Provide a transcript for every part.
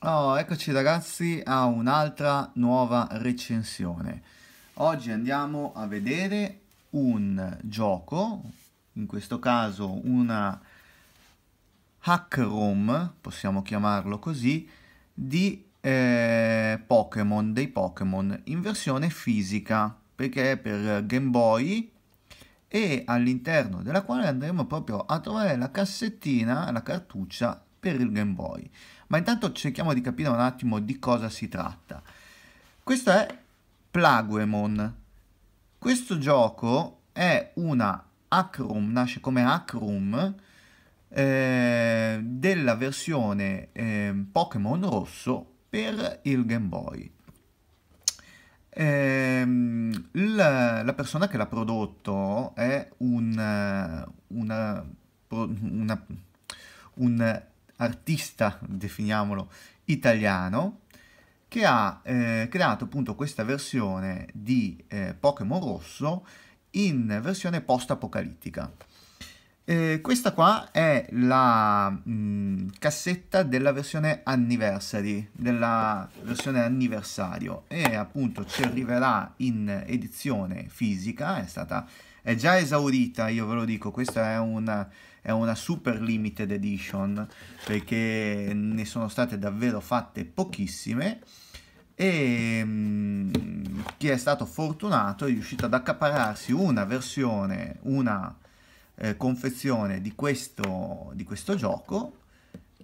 Oh, eccoci ragazzi a un'altra nuova recensione. Oggi andiamo a vedere un gioco, in questo caso una hack room, possiamo chiamarlo così, di eh, Pokémon, dei Pokémon in versione fisica, perché è per Game Boy e all'interno della quale andremo proprio a trovare la cassettina, la cartuccia per il Game Boy. Ma intanto cerchiamo di capire un attimo di cosa si tratta. Questo è Plaguemon. Questo gioco è una Acrum, nasce come Acrum eh, della versione eh, Pokémon rosso per il Game Boy. Eh, la, la, persona che l'ha prodotto è un, eh, una, una, un artista, definiamolo, italiano, che ha eh, creato appunto questa versione di eh, Pokémon Rosso in versione post-apocalittica. Eh, questa qua è la mh, mm, cassetta della versione anniversary, della versione anniversario e appunto ci arriverà in edizione fisica, è stata è già esaurita, io ve lo dico, questa è una, è una super limited edition perché ne sono state davvero fatte pochissime e mh, mm, chi è stato fortunato è riuscito ad accapararsi una versione, una eh, confezione di questo, di questo gioco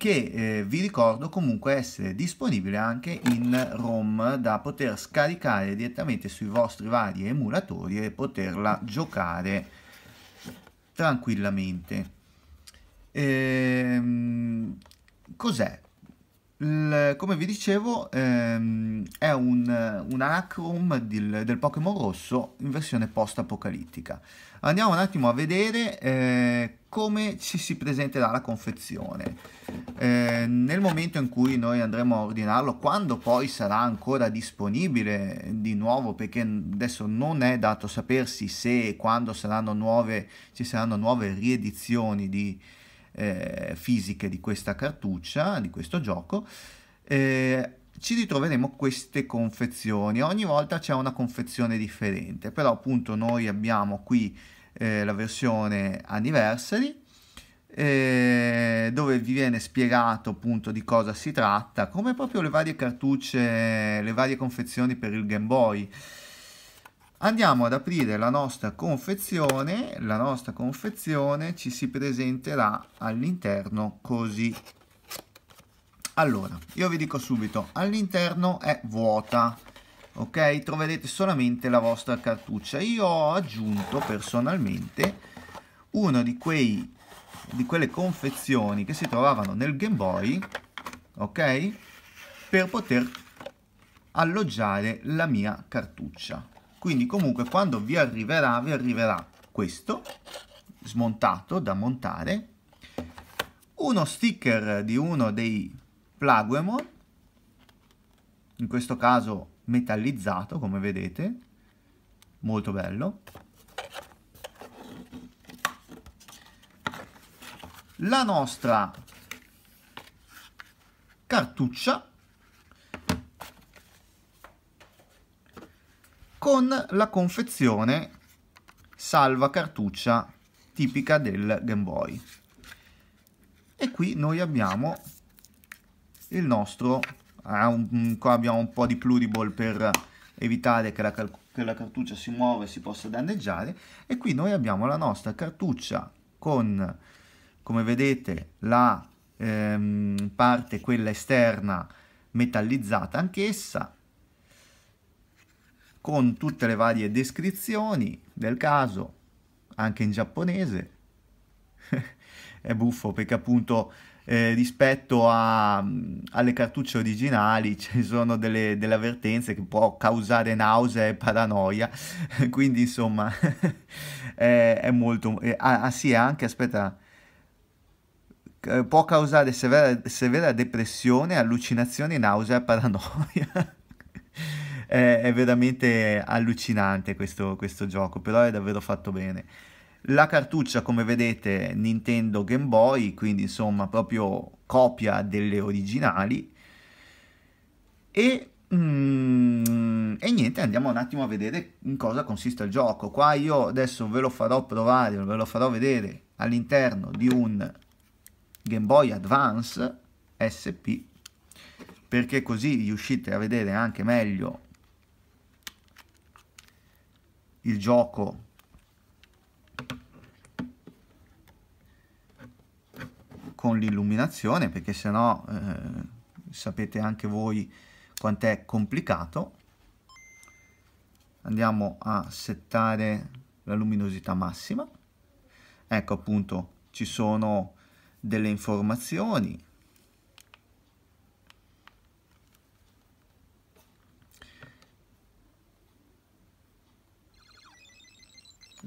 che eh, vi ricordo comunque essere disponibile anche in ROM da poter scaricare direttamente sui vostri vari emulatori e poterla giocare tranquillamente. Ehm, cos'è? Il, come vi dicevo, ehm, è un, un anacrum del, del Pokémon rosso in versione post-apocalittica. Andiamo un attimo a vedere eh, come ci si presenterà la confezione. Eh, nel momento in cui noi andremo a ordinarlo, quando poi sarà ancora disponibile di nuovo, perché adesso non è dato sapersi se e quando saranno nuove, ci saranno nuove riedizioni di, eh, fisiche di questa cartuccia, di questo gioco, eh, ci ritroveremo queste confezioni. Ogni volta c'è una confezione differente, però appunto noi abbiamo qui eh, la versione anniversary eh, dove vi viene spiegato appunto di cosa si tratta, come proprio le varie cartucce, le varie confezioni per il Game Boy andiamo ad aprire la nostra confezione la nostra confezione ci si presenterà all'interno così allora io vi dico subito all'interno è vuota ok troverete solamente la vostra cartuccia io ho aggiunto personalmente uno di quei di quelle confezioni che si trovavano nel Game Boy ok per poter alloggiare la mia cartuccia quindi comunque quando vi arriverà vi arriverà questo smontato da montare uno sticker di uno dei Plaguemon in questo caso metallizzato come vedete molto bello la nostra cartuccia con la confezione salva cartuccia tipica del Game Boy. E qui noi abbiamo il nostro, eh, un, qua abbiamo un po' di pluriball per evitare che la, che la cartuccia si muova e si possa danneggiare e qui noi abbiamo la nostra cartuccia con, come vedete, la ehm, parte quella esterna metallizzata anch'essa con tutte le varie descrizioni del caso, anche in giapponese. È buffo perché appunto eh, rispetto a, mm, alle cartucce originali ci sono delle, delle, avvertenze che può causare nausea e paranoia quindi insomma è, è, molto è, eh, ah, ah, sì anche aspetta eh, può causare severa, severa depressione allucinazioni nausea e paranoia è, è veramente allucinante questo, questo gioco, però è davvero fatto bene. La cartuccia, come vedete, Nintendo Game Boy, quindi insomma proprio copia delle originali. E, mm, e, niente, andiamo un attimo a vedere in cosa consiste il gioco. Qua io adesso ve lo farò provare, ve lo farò vedere all'interno di un Game Boy Advance SP, perché così riuscite a vedere anche meglio il gioco con l'illuminazione perché sennò eh, sapete anche voi quant'è complicato andiamo a settare la luminosità massima ecco appunto ci sono delle informazioni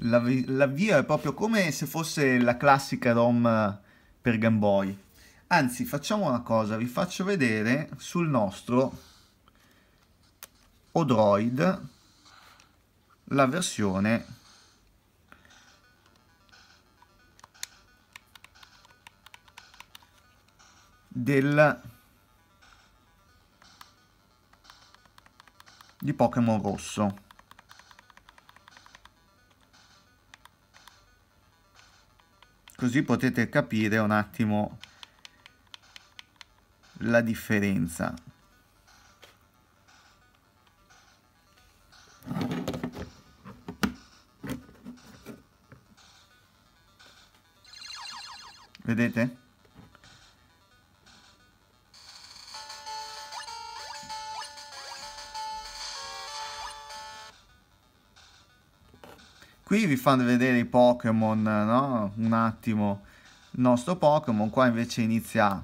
l'avvio è proprio come se fosse la classica ROM eh, per Game Boy. Anzi, facciamo una cosa, vi faccio vedere sul nostro Odroid la versione del di Pokémon rosso. così potete capire un attimo la differenza vedete qui vi fanno vedere i Pokémon, no? Un attimo, il nostro Pokémon, qua invece inizia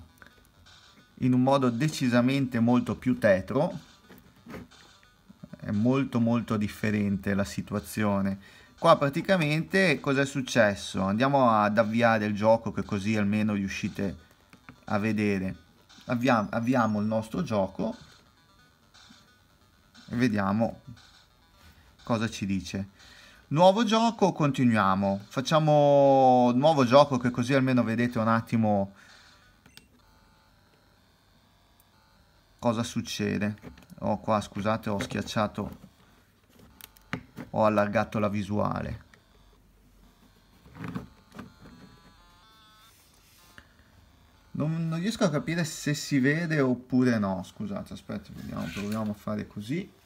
in un modo decisamente molto più tetro, è molto molto differente la situazione. Qua praticamente cosa è successo? Andiamo ad avviare il gioco che così almeno riuscite a vedere. Avviamo, avviamo il nostro gioco e vediamo cosa ci dice. Nuovo gioco, continuiamo. Facciamo nuovo gioco che così almeno vedete un attimo cosa succede. Oh qua scusate ho schiacciato, ho allargato la visuale. Non, non riesco a capire se si vede oppure no, scusate aspetta, vediamo, proviamo a fare così.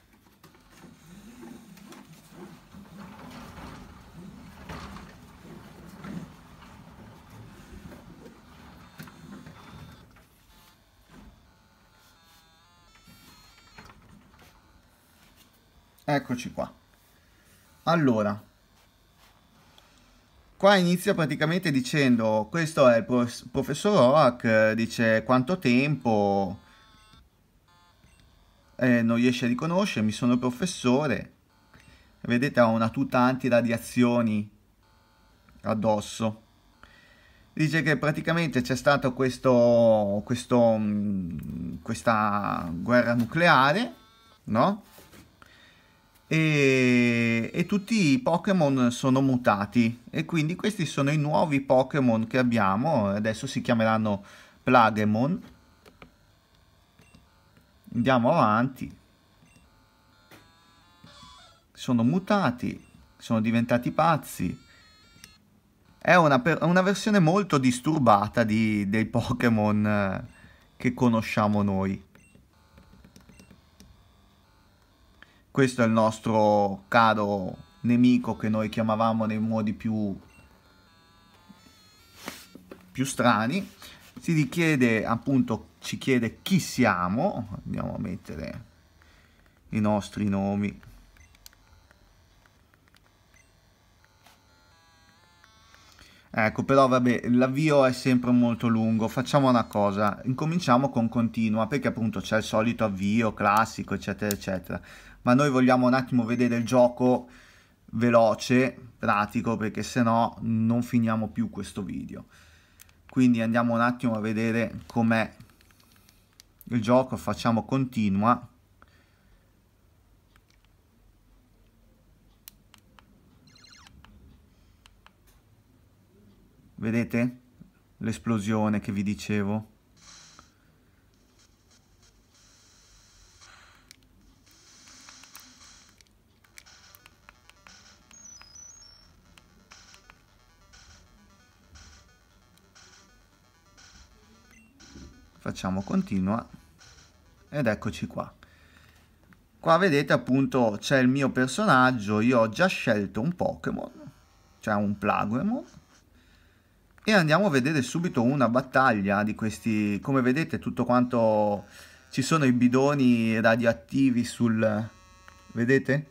eccoci qua allora qua inizia praticamente dicendo questo è il professor Oak dice quanto tempo eh, non riesce a riconoscermi sono professore vedete ha una tuta antiradiazioni addosso dice che praticamente c'è stato questo mm, questa guerra nucleare no? e, e tutti i Pokémon sono mutati e quindi questi sono i nuovi Pokémon che abbiamo, adesso si chiameranno Plagemon. Andiamo avanti. Sono mutati, sono diventati pazzi. È una, una versione molto disturbata di, dei Pokémon eh, che conosciamo noi. Questo è il nostro caro nemico che noi chiamavamo nei modi più, più strani. Si richiede appunto, ci chiede chi siamo. Andiamo a mettere i nostri nomi. Ecco, però vabbè, l'avvio è sempre molto lungo. Facciamo una cosa, incominciamo con continua, perché appunto c'è il solito avvio classico, eccetera, eccetera. Ma noi vogliamo un attimo vedere il gioco veloce, pratico, perché se no non finiamo più questo video. Quindi andiamo un attimo a vedere com'è il gioco, facciamo continua. Vedete l'esplosione che vi dicevo? facciamo continua ed eccoci qua qua vedete appunto c'è il mio personaggio io ho già scelto un Pokémon cioè un Plaguemon e andiamo a vedere subito una battaglia di questi come vedete tutto quanto ci sono i bidoni radioattivi sul vedete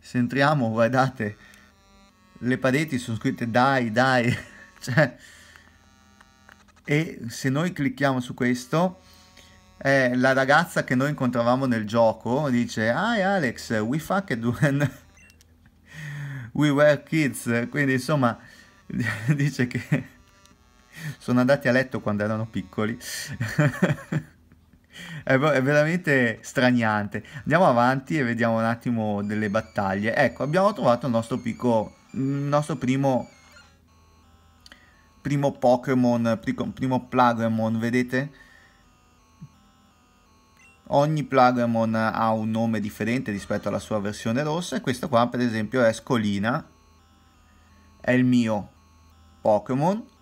se entriamo guardate le pareti sono scritte dai dai cioè, e se noi clicchiamo su questo è la ragazza che noi incontravamo nel gioco, dice Hi Alex, we fucked when we were kids, quindi insomma dice che sono andati a letto quando erano piccoli. è veramente straniante. Andiamo avanti e vediamo un attimo delle battaglie. Ecco, abbiamo trovato il nostro, picco, il nostro primo primo Pokémon, primo Plagemon, vedete? ogni Plagamon ha un nome differente rispetto alla sua versione rossa e questo qua per esempio è Scolina, è il mio Pokémon.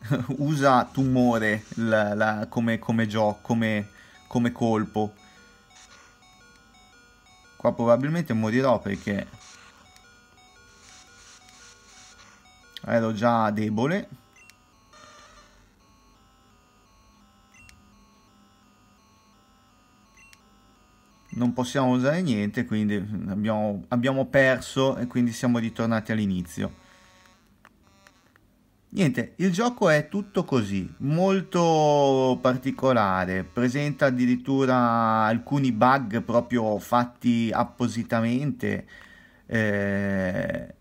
Usa tumore la, la, come, come gioco, come, come colpo. Qua probabilmente morirò perché Ero già debole. Non possiamo usare niente, quindi abbiamo, abbiamo perso e quindi siamo ritornati all'inizio. Niente, il gioco è tutto così, molto particolare, presenta addirittura alcuni bug proprio fatti appositamente. Eh,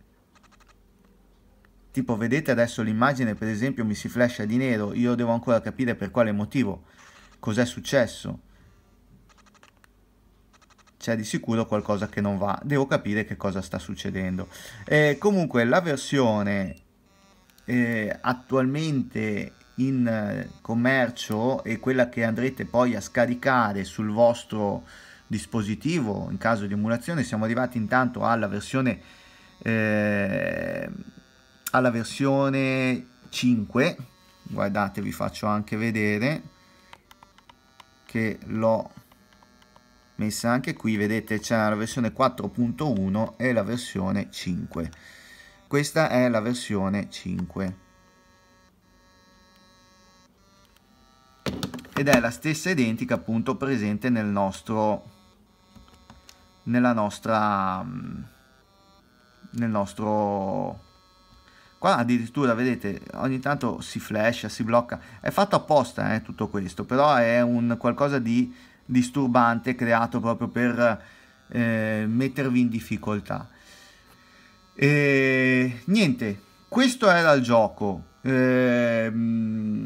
tipo vedete adesso l'immagine per esempio mi si flasha di nero, io devo ancora capire per quale motivo, cos'è successo, c'è di sicuro qualcosa che non va, devo capire che cosa sta succedendo. E eh, comunque la versione eh, attualmente in eh, commercio e quella che andrete poi a scaricare sul vostro dispositivo in caso di emulazione, siamo arrivati intanto alla versione... Eh, alla versione 5 guardate vi faccio anche vedere che l'ho messa anche qui vedete c'è la versione 4.1 e la versione 5 questa è la versione 5 ed è la stessa identica appunto presente nel nostro nella nostra mm, nel nostro qua addirittura vedete ogni tanto si flash, si blocca, è fatto apposta eh, tutto questo, però è un qualcosa di disturbante creato proprio per eh, mettervi in difficoltà. E, niente, questo era il gioco. Eh,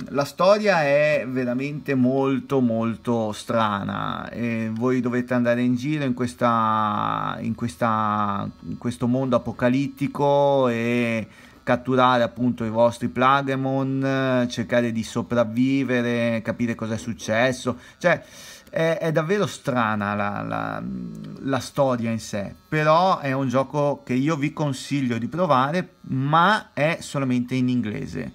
la storia è veramente molto molto strana e voi dovete andare in giro in, questa, in, questa, in questo mondo apocalittico e catturare appunto i vostri Plagemon, eh, cercare di sopravvivere, capire cosa è successo, cioè è, è davvero strana la, la, la storia in sé, però è un gioco che io vi consiglio di provare, ma è solamente in inglese,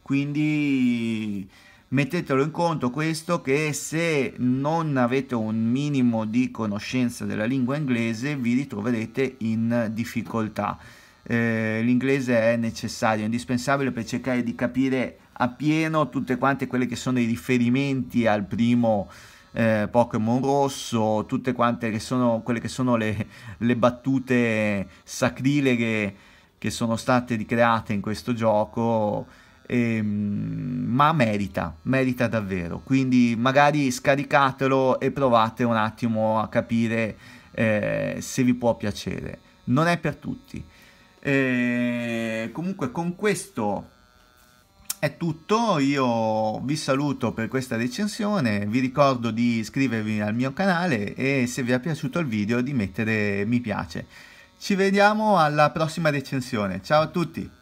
quindi mettetelo in conto questo che se non avete un minimo di conoscenza della lingua inglese vi ritroverete in difficoltà. Eh, l'inglese è necessario, indispensabile per cercare di capire appieno tutte quante quelle che sono i riferimenti al primo eh, Pokémon rosso, tutte quante che sono, quelle che sono le, le battute sacrileghe che sono state ricreate in questo gioco. E, ehm, ma merita, merita davvero. Quindi magari scaricatelo e provate un attimo a capire eh, se vi può piacere. Non è per tutti. E comunque con questo è tutto, io vi saluto per questa recensione, vi ricordo di iscrivervi al mio canale e se vi è piaciuto il video di mettere mi piace. Ci vediamo alla prossima recensione, ciao a tutti!